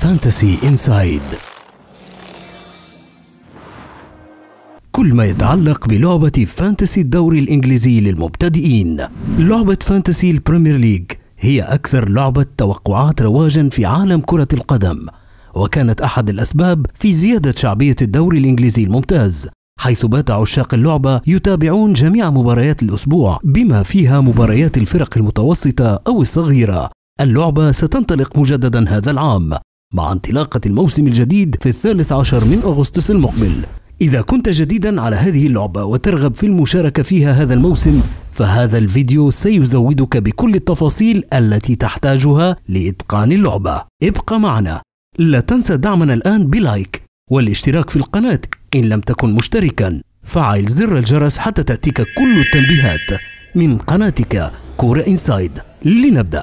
فانتسي انسايد كل ما يتعلق بلعبة فانتسي الدوري الإنجليزي للمبتدئين لعبة فانتسي البريمير ليج هي أكثر لعبة توقعات رواجا في عالم كرة القدم وكانت أحد الأسباب في زيادة شعبية الدوري الإنجليزي الممتاز حيث بات عشاق اللعبة يتابعون جميع مباريات الأسبوع بما فيها مباريات الفرق المتوسطة أو الصغيرة اللعبة ستنطلق مجددا هذا العام مع انطلاقة الموسم الجديد في الثالث عشر من أغسطس المقبل إذا كنت جديدا على هذه اللعبة وترغب في المشاركة فيها هذا الموسم فهذا الفيديو سيزودك بكل التفاصيل التي تحتاجها لإتقان اللعبة ابقى معنا لا تنسى دعمنا الآن بلايك والاشتراك في القناة إن لم تكن مشتركا فعل زر الجرس حتى تأتيك كل التنبيهات من قناتك كورة إنسايد لنبدأ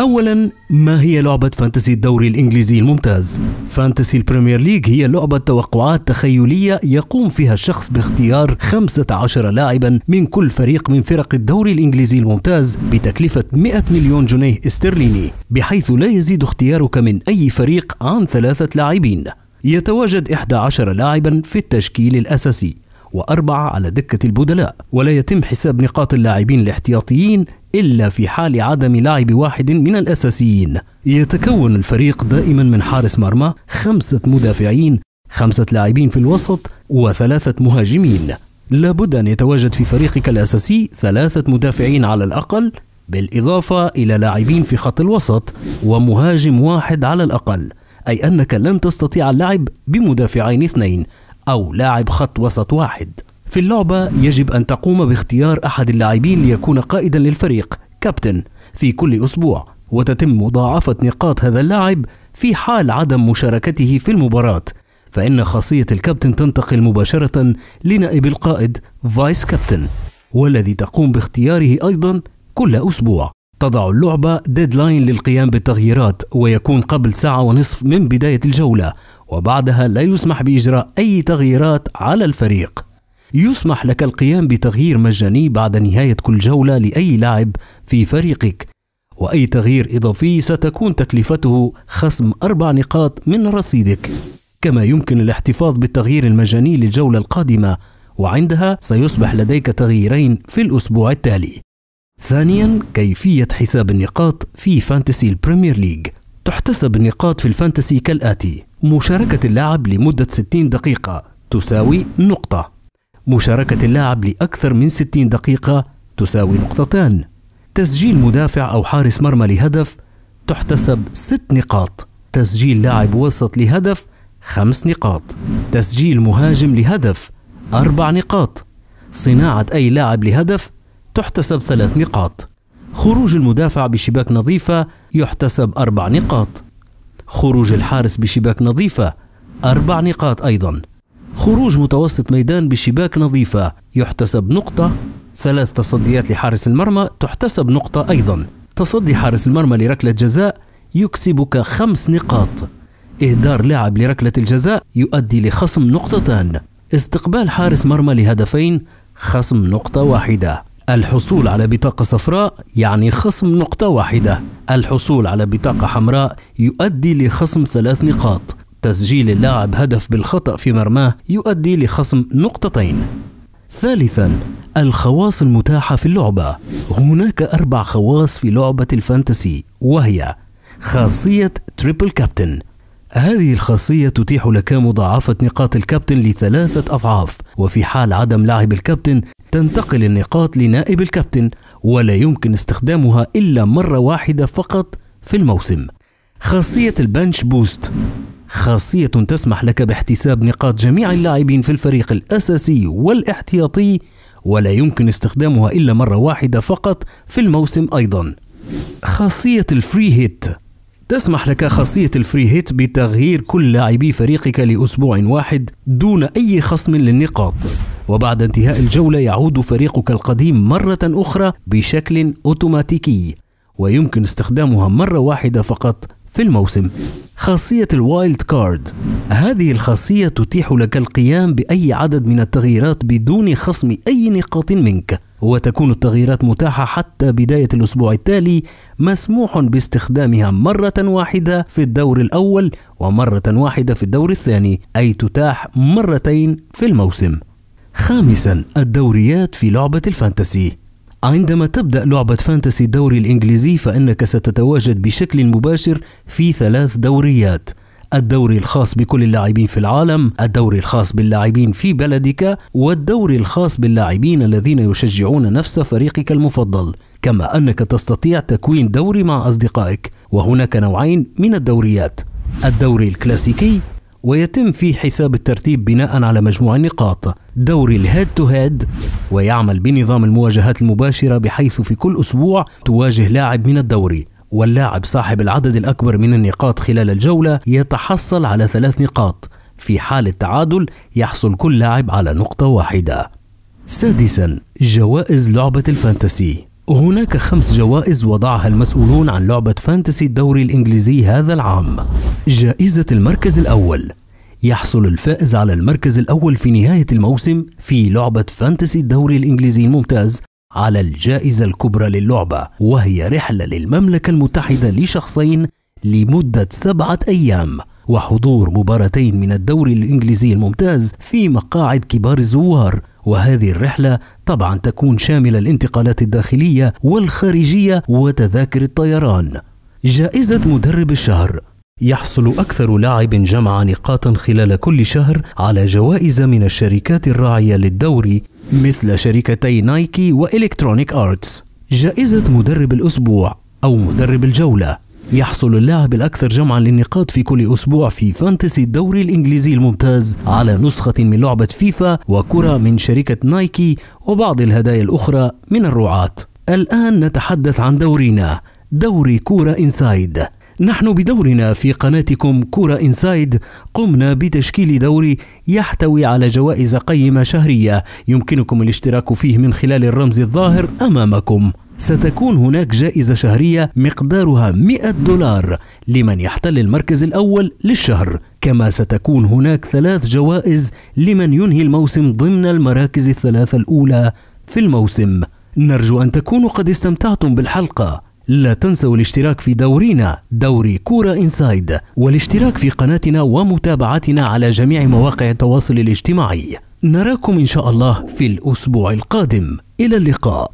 أولا ما هي لعبة فانتسي الدوري الإنجليزي الممتاز؟ فانتسي البريمير ليج هي لعبة توقعات تخيلية يقوم فيها الشخص باختيار 15 لاعبا من كل فريق من فرق الدوري الإنجليزي الممتاز بتكلفة 100 مليون جنيه استرليني بحيث لا يزيد اختيارك من أي فريق عن ثلاثة لاعبين يتواجد 11 لاعبا في التشكيل الأساسي وأربعة على دكة البدلاء ولا يتم حساب نقاط اللاعبين الاحتياطيين إلا في حال عدم لعب واحد من الأساسيين يتكون الفريق دائما من حارس مرمى خمسة مدافعين خمسة لاعبين في الوسط وثلاثة مهاجمين لابد أن يتواجد في فريقك الأساسي ثلاثة مدافعين على الأقل بالإضافة إلى لاعبين في خط الوسط ومهاجم واحد على الأقل أي أنك لن تستطيع اللعب بمدافعين اثنين أو لاعب خط وسط واحد في اللعبة يجب أن تقوم باختيار أحد اللاعبين ليكون قائدا للفريق كابتن في كل أسبوع وتتم مضاعفة نقاط هذا اللاعب في حال عدم مشاركته في المباراة فإن خاصية الكابتن تنتقل مباشرة لنائب القائد فايس كابتن والذي تقوم باختياره أيضا كل أسبوع تضع اللعبة ديدلاين للقيام بالتغييرات ويكون قبل ساعة ونصف من بداية الجولة وبعدها لا يسمح بإجراء أي تغييرات على الفريق يسمح لك القيام بتغيير مجاني بعد نهاية كل جولة لأي لاعب في فريقك وأي تغيير إضافي ستكون تكلفته خصم أربع نقاط من رصيدك كما يمكن الاحتفاظ بالتغيير المجاني للجولة القادمة وعندها سيصبح لديك تغييرين في الأسبوع التالي ثانيا كيفية حساب النقاط في فانتسي البريمير ليج تحتسب النقاط في الفانتسي كالآتي مشاركة اللاعب لمدة 60 دقيقة تساوي نقطة مشاركة اللاعب لأكثر من 60 دقيقة تساوي نقطتان تسجيل مدافع أو حارس مرمى لهدف تحتسب 6 نقاط تسجيل لاعب وسط لهدف 5 نقاط تسجيل مهاجم لهدف 4 نقاط صناعة أي لاعب لهدف تحتسب 3 نقاط خروج المدافع بشباك نظيفة يحتسب أربع نقاط خروج الحارس بشباك نظيفة أربع نقاط أيضاً خروج متوسط ميدان بشباك نظيفة يحتسب نقطة ثلاث تصديات لحارس المرمى تحتسب نقطة أيضا تصدي حارس المرمى لركلة جزاء يكسبك خمس نقاط إهدار لاعب لركلة الجزاء يؤدي لخصم نقطتان استقبال حارس مرمى لهدفين خصم نقطة واحدة الحصول على بطاقة صفراء يعني خصم نقطة واحدة الحصول على بطاقة حمراء يؤدي لخصم ثلاث نقاط تسجيل اللاعب هدف بالخطأ في مرماه يؤدي لخصم نقطتين. ثالثا الخواص المتاحة في اللعبة هناك أربع خواص في لعبة الفانتسي وهي خاصية تريبل كابتن هذه الخاصية تتيح لك مضاعفة نقاط الكابتن لثلاثة أضعاف وفي حال عدم لعب الكابتن تنتقل النقاط لنائب الكابتن ولا يمكن استخدامها إلا مرة واحدة فقط في الموسم خاصية البنش بوست خاصية تسمح لك باحتساب نقاط جميع اللاعبين في الفريق الأساسي والاحتياطي ولا يمكن استخدامها إلا مرة واحدة فقط في الموسم أيضا خاصية الفري هيت تسمح لك خاصية الفري هيت بتغيير كل لاعبي فريقك لأسبوع واحد دون أي خصم للنقاط وبعد انتهاء الجولة يعود فريقك القديم مرة أخرى بشكل أوتوماتيكي ويمكن استخدامها مرة واحدة فقط في الموسم خاصية الوايلد كارد هذه الخاصية تتيح لك القيام بأي عدد من التغييرات بدون خصم أي نقاط منك وتكون التغييرات متاحة حتى بداية الأسبوع التالي مسموح باستخدامها مرة واحدة في الدور الأول ومرة واحدة في الدور الثاني أي تتاح مرتين في الموسم خامسا الدوريات في لعبة الفانتسي عندما تبدأ لعبة فانتسي الدوري الإنجليزي فإنك ستتواجد بشكل مباشر في ثلاث دوريات الدوري الخاص بكل اللاعبين في العالم الدوري الخاص باللاعبين في بلدك والدوري الخاص باللاعبين الذين يشجعون نفس فريقك المفضل كما أنك تستطيع تكوين دوري مع أصدقائك وهناك نوعين من الدوريات الدوري الكلاسيكي ويتم في حساب الترتيب بناء على مجموع النقاط دوري الهيد تو هيد ويعمل بنظام المواجهات المباشرة بحيث في كل أسبوع تواجه لاعب من الدوري واللاعب صاحب العدد الأكبر من النقاط خلال الجولة يتحصل على ثلاث نقاط في حال التعادل يحصل كل لاعب على نقطة واحدة سادسا جوائز لعبة الفانتسي هناك خمس جوائز وضعها المسؤولون عن لعبة فانتسي الدوري الإنجليزي هذا العام جائزة المركز الأول يحصل الفائز على المركز الأول في نهاية الموسم في لعبة فانتسي الدوري الإنجليزي الممتاز على الجائزة الكبرى للعبة وهي رحلة للمملكة المتحدة لشخصين لمدة سبعة أيام وحضور مباراتين من الدوري الإنجليزي الممتاز في مقاعد كبار الزوار وهذه الرحلة طبعا تكون شاملة الانتقالات الداخلية والخارجية وتذاكر الطيران جائزة مدرب الشهر يحصل أكثر لاعب جمع نقاطا خلال كل شهر على جوائز من الشركات الراعية للدوري مثل شركتي نايكي وإلكترونيك آرتس جائزة مدرب الأسبوع أو مدرب الجولة يحصل اللاعب الأكثر جمعا للنقاط في كل أسبوع في فانتسي الدوري الإنجليزي الممتاز على نسخة من لعبة فيفا وكرة من شركة نايكي وبعض الهدايا الأخرى من الرعاة الآن نتحدث عن دورينا دوري كورة إنسايد نحن بدورنا في قناتكم كورة إنسايد قمنا بتشكيل دوري يحتوي على جوائز قيمة شهرية يمكنكم الاشتراك فيه من خلال الرمز الظاهر أمامكم ستكون هناك جائزة شهرية مقدارها 100 دولار لمن يحتل المركز الأول للشهر كما ستكون هناك ثلاث جوائز لمن ينهي الموسم ضمن المراكز الثلاثة الأولى في الموسم نرجو أن تكونوا قد استمتعتم بالحلقة لا تنسوا الاشتراك في دورينا دوري كورة إنسايد والاشتراك في قناتنا ومتابعتنا على جميع مواقع التواصل الاجتماعي نراكم إن شاء الله في الأسبوع القادم إلى اللقاء